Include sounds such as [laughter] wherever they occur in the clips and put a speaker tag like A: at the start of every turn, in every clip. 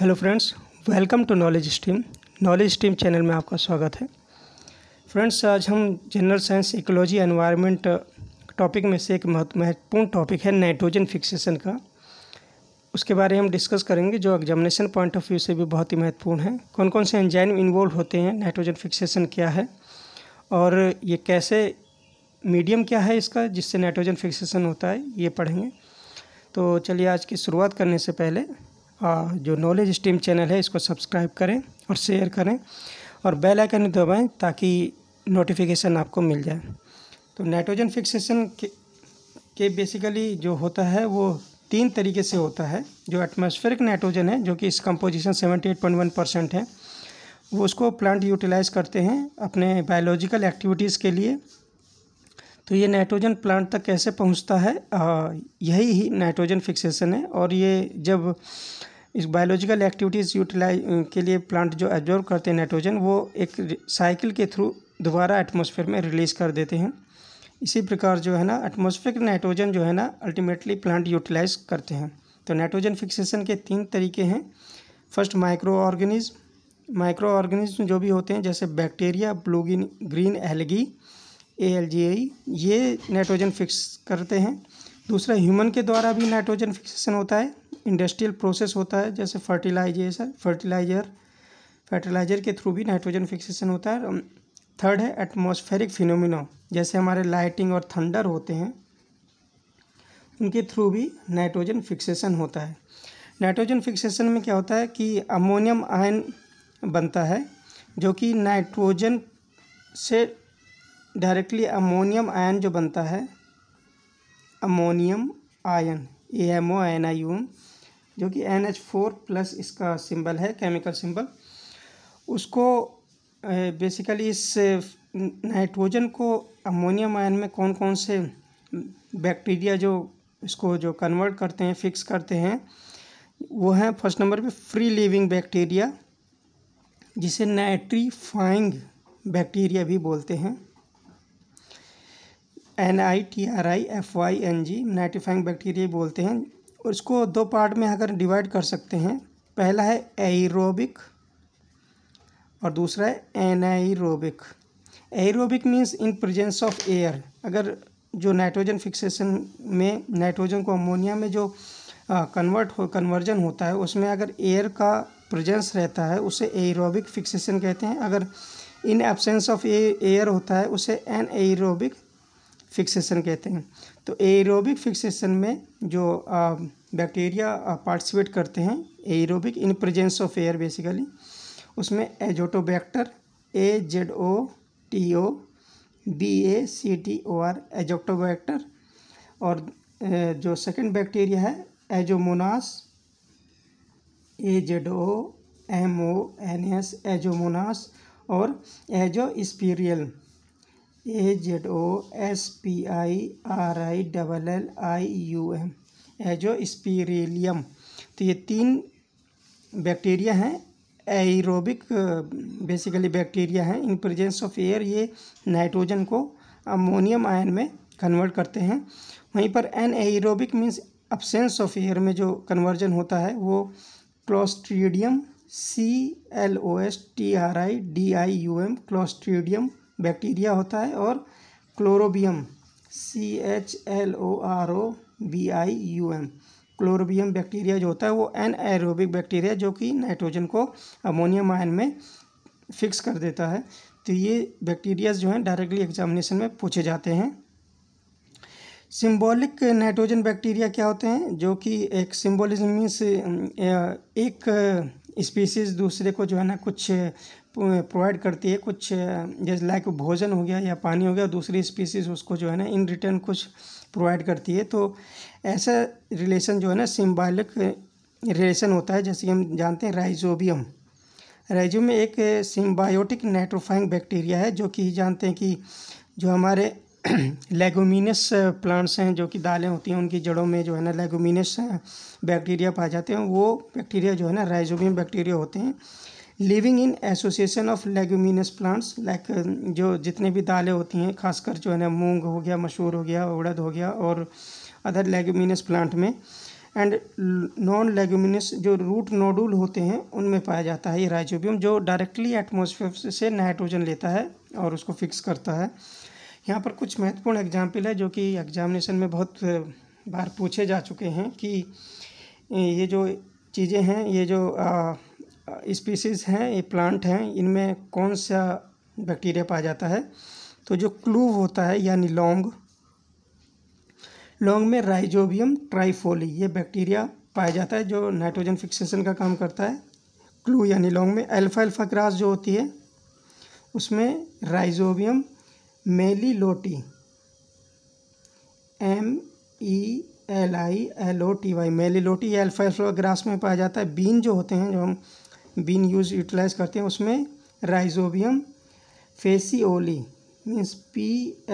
A: hello friends welcome to knowledge stream knowledge stream channel में आपका स्वागत है फ्रेंड्स आज हम general science ecology environment topic में से एक महत्वपूर्ण टॉपिक है नाइट्रोजन फिक्सेशन का उसके बारे में हम डिस्कस करेंगे जो एग्जामिनेशन पॉइंट ऑफ व्यू से भी बहुत ही महत्वपूर्ण है कौन कौन से एंजाइम इन्वॉल्व होते हैं नाइट्रोजन फिक्सेशन क्या है और ये कैसे मीडियम क्या है इसका जिससे नाइट्रोजन फिक्सेशन होता है ये पढ़ेंगे तो चलिए आज की शुरुआत करने से पहले जो नॉलेज स्टीम चैनल है इसको सब्सक्राइब करें और शेयर करें और बेल आइकन दबाएं ताकि नोटिफिकेशन आपको मिल जाए तो नाइट्रोजन फिक्सेशन के, के बेसिकली जो होता है वो तीन तरीके से होता है जो एटमॉस्फेरिक नाइट्रोजन है जो कि इस कंपोजिशन 78.1 परसेंट है वो उसको प्लांट यूटिलाइज करते हैं अपने बायोलॉजिकल एक्टिविटीज़ के लिए तो ये नाइट्रोजन प्लांट तक कैसे पहुंचता है आ, यही ही नाइट्रोजन फिक्सेशन है और ये जब इस बायोलॉजिकल एक्टिविटीज़ यूटिलाइज के लिए प्लांट जो एब्जॉर्व करते हैं नाइट्रोजन वो एक साइकिल के थ्रू दोबारा एटमोसफेयर में रिलीज़ कर देते हैं इसी प्रकार जो है ना एटमोसफेयर नाइट्रोजन जो है ना अल्टीमेटली प्लांट यूटिलाइज करते हैं तो नाइट्रोजन फिक्सेशन के तीन तरीके हैं first microorganism microorganism जो भी होते हैं जैसे bacteria blue green algae A L G I ये नाइट्रोजन फिक्स करते हैं दूसरा ह्यूमन के द्वारा भी नाइट्रोजन फिक्सेशन होता है इंडस्ट्रियल प्रोसेस होता है जैसे फर्टिलाइजेशन फर्टिलाइजर फर्टिलाइजर के थ्रू भी नाइट्रोजन फिक्सेशन होता है थर्ड है एटमॉस्फेरिक फिनोमिना जैसे हमारे लाइटिंग और थंडर होते हैं उनके थ्रू भी नाइट्रोजन फिक्सेशन होता है नाइट्रोजन फिक्सेशन में क्या होता है कि अमोनियम आयन बनता है जो कि नाइट्रोजन से डायरेक्टली अमोनियम आयन जो बनता है ammonium ion A M O N I U जो कि एन एच फोर प्लस इसका सिंबल है केमिकल सिंबल उसको बेसिकली इस नाइट्रोजन को अमोनियम आयन में कौन कौन से बैक्टीरिया जो इसको जो कन्वर्ट करते हैं फिक्स करते हैं वो हैं फर्स्ट नंबर पे फ्री लिविंग बैक्टीरिया जिसे नाइट्रीफाइंग बैक्टीरिया भी बोलते हैं N I T R I F Y N G nitrifying bacteria बोलते हैं और इसको दो पार्ट में अगर डिवाइड कर सकते हैं पहला है एरोबिक और दूसरा है anaerobic aerobic means in presence of air अगर जो नाइट्रोजन फिक्सेशन में नाइट्रोजन को अमोनिया में जो कन्वर्ट हो कन्वर्जन होता है उसमें अगर एयर का प्रेजेंस रहता है उसे एरोबिक फिक्सेशन कहते हैं अगर इन एबसेंस ऑफ एयर होता है उसे एन एरोबिक फिक्सेशन कहते हैं तो एरोबिक फिक्सेशन में जो बैक्टीरिया पार्टिसिपेट करते हैं aerobic in presence of air basically उसमें Azotobacter A Z O T O B A C T O R Azotobacter और जो सेकंड बैक्टीरिया है Azomonas A Z O M O N S Azomonas और Azospirillum A Z O S P I R I double L I U M Azospirillum तो ये तीन bacteria हैं aerobic basically bacteria हैं in presence of air ये nitrogen को ammonium ion में convert करते हैं वहीं पर anaerobic means absence of air में जो कन्वर्जन होता है वो Clostridium C L O S T R I D I U M Clostridium bacteria होता है और Chlorobium C H L O R O B I U M Chlorobium bacteria जो होता है वो एन एरोबिक बैक्टीरिया जो कि नाइट्रोजन को अमोनियम आयन में फिक्स कर देता है तो ये बैक्टीरियाज जो हैं डायरेक्टली एग्जामिनेशन में पूछे जाते हैं सिंबॉलिक नाइट्रोजन बैक्टीरिया क्या होते हैं जो कि एक सिम्बोलिज्म मीन्स एक स्पीसीज दूसरे को जो है ना कुछ प्रोवाइड करती है कुछ जैसे लाइक भोजन हो गया या पानी हो गया दूसरी स्पीसीज उसको जो है ना इन रिटर्न कुछ प्रोवाइड करती है तो ऐसा रिलेशन जो है ना सिम्बालिक रिलेशन होता है जैसे कि हम जानते हैं राइजोबियम राइजोम एक सिम्बायोटिक नाइट्रोफाइंग बैक्टीरिया है जो कि जानते हैं कि जो हमारे लेगोमिनस [clears throat] प्लांट्स हैं जो कि दालें होती हैं उनकी जड़ों में जो है ना लेगोमिनस बैक्टीरिया पाए जाते हैं वो बैक्टीरिया जो है ना राइजोबियम बैक्टीरिया होते हैं living in association of leguminous plants like जो जितने भी दालें होती हैं खासकर जो है ना मूंग हो गया मशहूर हो गया उड़द हो गया और अदर लेगुमिनस प्लांट में एंड नॉन लेगुमिनस जो रूट नोडूल होते हैं उनमें पाया जाता है ये राइजोबियम जो डायरेक्टली एटमोसफेयर से नाइट्रोजन लेता है और उसको फिक्स करता है यहाँ पर कुछ महत्वपूर्ण एग्जाम्पल है जो कि एग्जामिनेशन में बहुत बार पूछे जा चुके हैं कि ये जो चीज़ें हैं ये जो आ, स्पीसीज हैं ये प्लांट हैं इनमें कौन सा बैक्टीरिया पाया जाता है तो जो क्लूव होता है यानी लौंग लौंग में राइजोबियम ट्राइफोली ये बैक्टीरिया पाया जाता है जो नाइट्रोजन फिक्सेशन का काम करता है क्लू यानी लौंग में अल्फा अल्फा क्रास जो होती है उसमें Rhizobium meliloti M E L I L O T Y loti ये अल्फा अल्फा ग्रास में पाया जाता है बीन जो होते हैं जो हम बीन यूज यूटिलाइज करते हैं उसमें Rhizobium phaseoli means P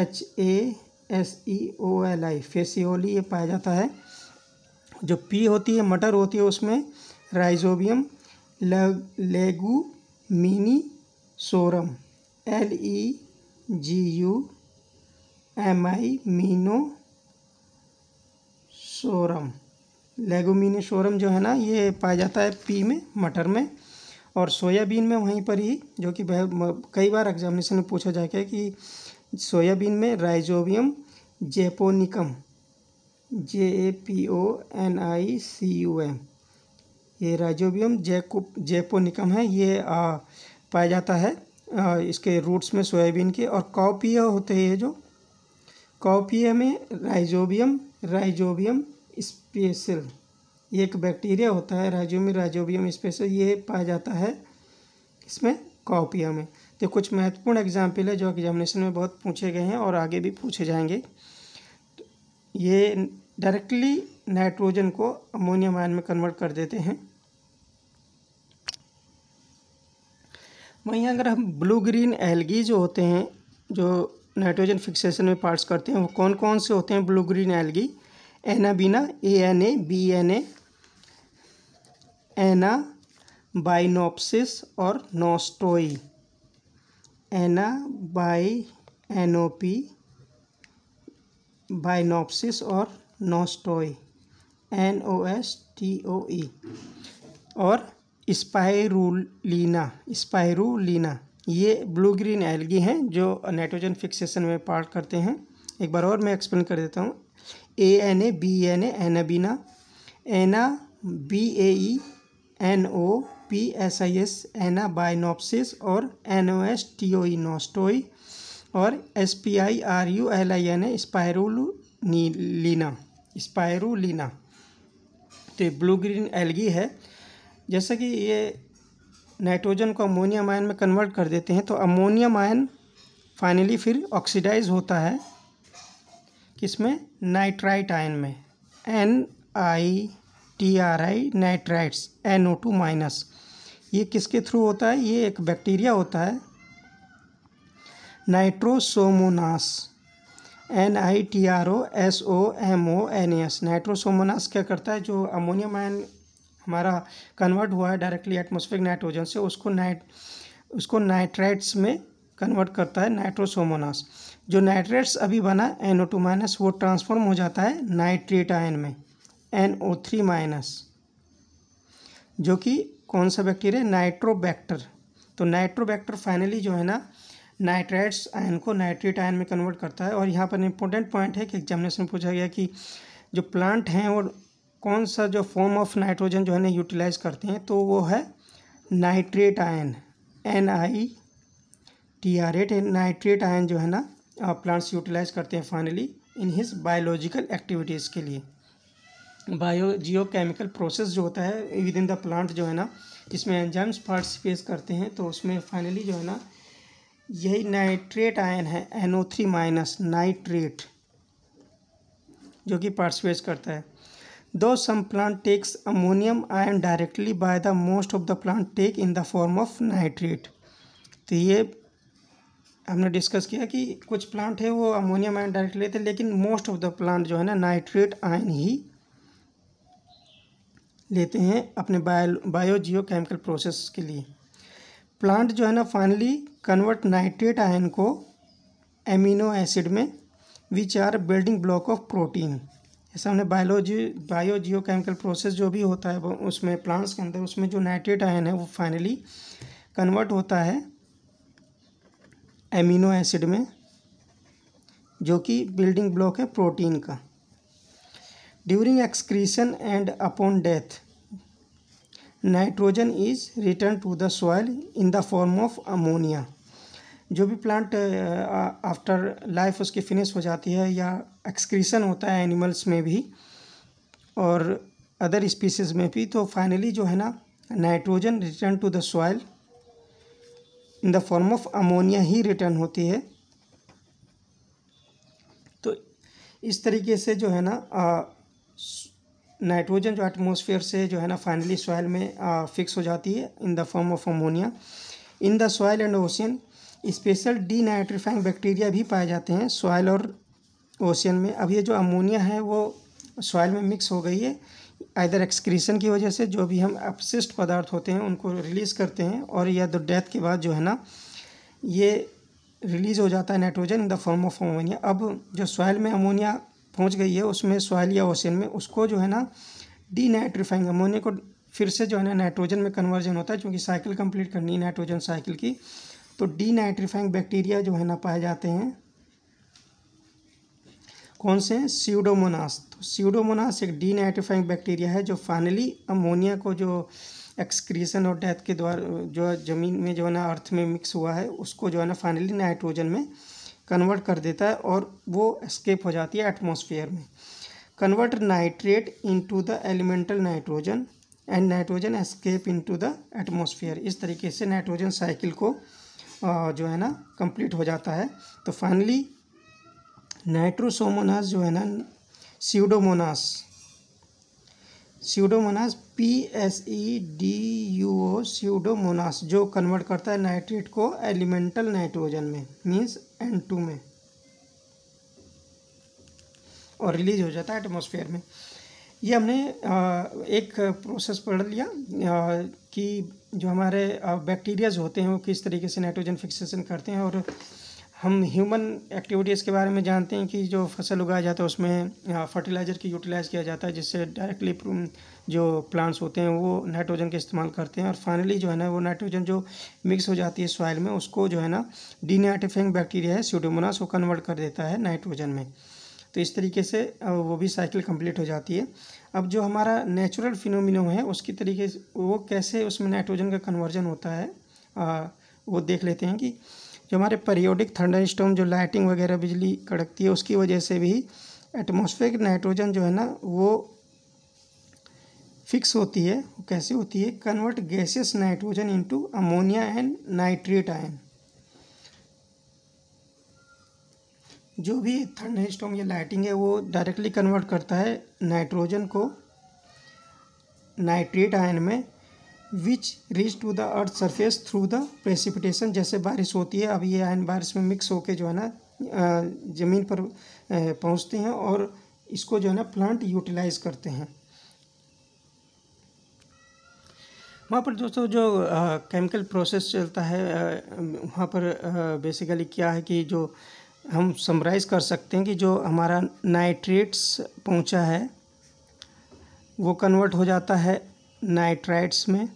A: H A S E O L I phaseoli ये पाया जाता है जो पी होती है मटर होती है उसमें Rhizobium leguminosarum L E G U M I leguminosarum leguminosarum जो है ना ये पाया जाता है पी में मटर में और सोयाबीन में वहीं पर ही जो कि कई बार एग्जामिनेशन में पूछा जाता कि सोयाबीन में Rhizobium japonicum J A P O N I C U M ये राइजोबियम जेको जेपोनिकम है ये आ, पाया जाता है आ, इसके रूट्स में सोयाबीन के और कॉपिया होते हैं जो कॉपिया में राइजोबियम राइजोबियम स्पेशल ये एक बैक्टीरिया होता है राइजोमी राइजोबियम स्पेशल ये पाया जाता है इसमें कॉपिया में तो कुछ महत्वपूर्ण एग्जाम्पल है जो एग्जामिनेशन में बहुत पूछे गए हैं और आगे भी पूछे जाएंगे तो ये डायरेक्टली नाइट्रोजन को अमोनियम आयन में कन्वर्ट कर देते हैं वहीं अगर हम ब्लू ग्रीन एलगी जो होते हैं जो नाइट्रोजन फिक्सेशन में पार्ट्स करते हैं वो कौन कौन से होते हैं blue green algae Anabaena A N A B N Anabaenopsis और Nostoc Anabaenopsis और Nostoc N O S T O E और स्पायरुलिना स्पायरुलिना ये ब्लू ग्रीन एल्गी हैं जो नाइट्रोजन फिक्सेशन में part करते हैं एक बार और मैं एक्सप्लेन कर देता हूँ A N A B N Anabaena A N A B A N O P S I S Anabaenopsis और N O S T O Nostoc और S P I R U L I N A Spirulina Spirulina तो blue green algae है जैसे कि ये nitrogen को ammonium ion में convert कर देते हैं तो अमोनियम आयन फाइनली फिर ऑक्सीडाइज होता है किसमें नाइट्राइट आयन में N I T R I nitrites N O two minus ये किसके थ्रू होता है ये एक बैक्टीरिया होता है Nitrosomonas N I T R O S O M O N S Nitrosomonas क्या करता है जो अमोनियम आयन हमारा कन्वर्ट हुआ है डायरेक्टली एटमोस्फेरिक नाइट्रोजन से उसको नाइट उसको नाइट्राइट्स में कन्वर्ट करता है नाइट्रोसोमोनास जो नाइट्रेट्स अभी बना एन ओ टू माइनस वो ट्रांसफॉर्म हो जाता है नाइट्रेट आयन में एन ओ थ्री माइनस जो कि कौन सा बैक्टीरिया नाइट्रोबैक्टर तो नाइट्रोबैक्टर फाइनली जो है ना नाइट्रेट्स आयन को नाइट्रेट आयन में कन्वर्ट करता है और यहाँ पर इंपॉर्टेंट पॉइंट है कि एग्जामिनेशन में पूछा गया कि जो प्लांट हैं वो कौन सा जो फॉर्म ऑफ नाइट्रोजन जो है ना यूटिलाइज करते हैं तो वो है nitrate ion N I T R ate nitrate ion जो है ना प्लांट्स यूटिलाइज करते हैं finally in his biological activities के लिए बायो जियो केमिकल प्रोसेस जो होता है विद इन द प्लांट जो है ना जिसमें एंजाइम्स पार्टिसिपेट करते हैं तो उसमें फाइनली जो है ना यही नाइट्रेट आयन है N O three minus nitrate जो कि पार्टिसिपेट करता है though some plant takes ammonium ion directly by the most of the plant take in the form of nitrate तो ये हमने डिस्कस किया कि कुछ प्लांट है वो अमोनियम आयन डायरेक्ट लेते हैं लेकिन मोस्ट ऑफ द प्लांट जो है ना नाइट्रेट आयन ही लेते हैं अपने बायो बायोजियो केमिकल प्रोसेस के लिए प्लांट जो है ना फाइनली कन्वर्ट नाइट्रेट आयन को एमिनो एसिड में which are building block of protein ऐसा हमने biology biogeochemical process जो भी होता है उसमें प्लांट्स के अंदर उसमें जो नाइट्रेट आयन है वो फाइनली कन्वर्ट होता है एमिनो एसिड में जो कि बिल्डिंग ब्लॉक है प्रोटीन का during excretion and upon death nitrogen is return to the soil in the form of ammonia जो भी प्लांट आफ्टर लाइफ उसकी फिनिश हो जाती है या एक्सक्रीशन होता है एनिमल्स में भी और अदर स्पीसीज में भी तो फाइनली जो है ना nitrogen return to the soil in the form of ammonia ही रिटर्न होती है तो इस तरीके से जो है ना नाइट्रोजन जो एटमोसफियर से जो है ना फाइनली सॉयल में आ, फिक्स हो जाती है in the form of ammonia in the soil and ocean special denitrifying bacteria भी पाए जाते हैं सॉयल और ओशियन में अब ये जो अमोनिया है वो सॉयल में मिक्स हो गई है आइदर एक्सक्रीशन की वजह से जो भी हम अपशिष्ट पदार्थ होते हैं उनको रिलीज़ करते हैं और या तो डेथ के बाद जो है ना ये रिलीज़ हो जाता है nitrogen in the form of ammonia अब जो सॉयल में अमोनिया पहुंच गई है उसमें सॉयल या ओशन में उसको जो है ना डी नाइट्रीफाइंग अमोनिया को फिर से जो है ना नाइट्रोजन में कन्वर्जन होता है क्योंकि साइकिल कंप्लीट करनी है नाइट्रोजन साइकिल की तो डी नाइट्रीफाइंग बैक्टीरिया जो है ना पाए जाते हैं कौन से हैं सीडोमोनास तो सीडोमोनास एक डी नाइट्रीफाइंग बैक्टीरिया है जो फाइनली अमोनिया को जो एक्सक्रीसन और डेथ के द्वारा जो ज़मीन में जो है ना अर्थ में मिक्स हुआ है उसको जो है ना फाइनली नाइट्रोजन में कन्वर्ट कर देता है और वो एस्केप हो जाती है एटमोसफियर में convert nitrate into the elemental nitrogen and nitrogen escape into the atmosphere इस तरीके से नाइट्रोजन साइकिल को जो है ना कंप्लीट हो जाता है तो फाइनली नाइट्रोसोमोनास जो है ना pseudomonas pseudomonas P S E D U O pseudomonas जो कन्वर्ट करता है नाइट्रेट को एलिमेंटल नाइट्रोजन में मीन्स एन टू में और रिलीज हो जाता है एटमोसफेयर में ये हमने एक प्रोसेस पढ़ लिया कि जो हमारे बैक्टीरियाज होते हैं वो किस तरीके से नाइट्रोजन फिक्सेशन करते हैं और हम ह्यूमन एक्टिविटीज़ के बारे में जानते हैं कि जो फसल उगाया जाता है उसमें फर्टिलाइज़र की यूटिलाइज़ किया जाता है जिससे डायरेक्टली um, जो प्लांट्स होते हैं वो नाइट्रोजन के इस्तेमाल करते हैं और फाइनली जो है ना वो नाइट्रोजन जो मिक्स हो जाती है सॉइल में उसको जो है ना डीनाइटिफिंग बैक्टीरिया है सीडोमोनास को कन्वर्ट कर देता है नाइट्रोजन में तो इस तरीके से वो भी साइकिल कंप्लीट हो जाती है अब जो हमारा नेचुरल फिनोमिनो है उसकी तरीके से वो कैसे उसमें नाइट्रोजन का कन्वर्जन होता है आ, वो देख लेते हैं कि जो हमारे पीरियोडिक थंडर स्टोम जो लाइटिंग वगैरह बिजली कड़कती है उसकी वजह से भी एटमोसफेयर नाइट्रोजन जो है ना वो फिक्स होती है वो कैसे होती है convert gaseous nitrogen into ammonia and nitrate ion जो भी थंडर स्टोम या लाइटिंग है वो डायरेक्टली कन्वर्ट करता है नाइट्रोजन को नाइट्रेट आयन में which reach to the earth surface through the precipitation जैसे बारिश होती है अब ये आयन बारिश में मिक्स होकर जो है ना ज़मीन पर पहुँचते हैं और इसको जो है ना प्लांट यूटिलाइज करते हैं वहाँ पर दोस्तों जो केमिकल प्रोसेस चलता है वहाँ पर बेसिकली क्या है कि जो हम समराइज़ कर सकते हैं कि जो हमारा नाइट्रेट्स पहुँचा है वो कन्वर्ट हो जाता है नाइट्राइट्स में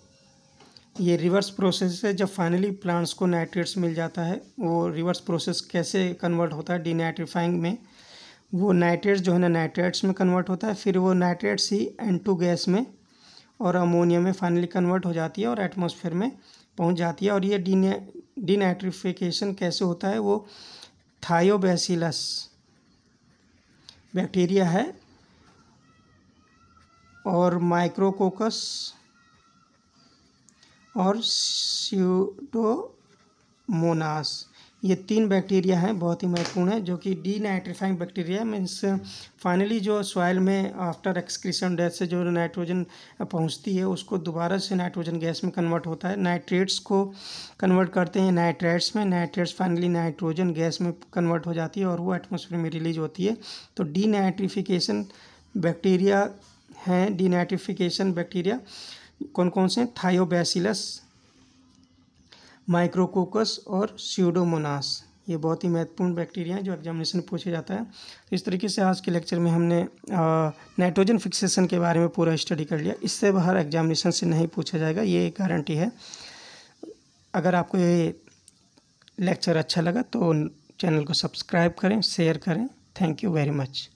A: ये रिवर्स प्रोसेस है जब फाइनली प्लांट्स को नाइट्रेट्स मिल जाता है वो रिवर्स प्रोसेस कैसे कन्वर्ट होता है डीनाइट्रीफाइंग में वो नाइट्रेट्स जो है ना नाइट्रेट्स में कन्वर्ट होता है फिर वो नाइट्रेट्स ही एन टू गैस में और अमोनिया में फाइनली कन्वर्ट हो जाती है और एटमोसफेयर में पहुँच जाती है और ये डीनाइट्रीफिकेशन कैसे होता है वो थायोबैसिलस बैक्टीरिया है और माइक्रोकोकस और सीडोमोनास ये तीन बैक्टीरिया हैं बहुत ही महत्वपूर्ण है जो कि denitrifying bacteria means finally जो सॉयल में आफ्टर एक्सक्रीशन डेथ से जो नाइट्रोजन पहुंचती है उसको दोबारा से नाइट्रोजन गैस में कन्वर्ट होता है नाइट्रेट्स को कन्वर्ट करते हैं नाइट्रेट्स में नाइट्रेट्स फाइनली नाइट्रोजन गैस में कन्वर्ट हो जाती है और वो एटमोसफेयर में रिलीज होती है तो डी बैक्टीरिया हैं डी बैक्टीरिया कौन कौन से थायोबैसिलस माइक्रोकोकस और स्यूडोमोनास ये बहुत ही महत्वपूर्ण बैक्टीरिया हैं जो एग्जामिनेशन में पूछे जाता है तो इस तरीके से आज के लेक्चर में हमने नाइट्रोजन फिक्सेशन के बारे में पूरा स्टडी कर लिया इससे बाहर एग्जामिनेशन से नहीं पूछा जाएगा ये एक गारंटी है अगर आपको ये लेक्चर अच्छा लगा तो चैनल को सब्सक्राइब करें शेयर करें थैंक यू वेरी मच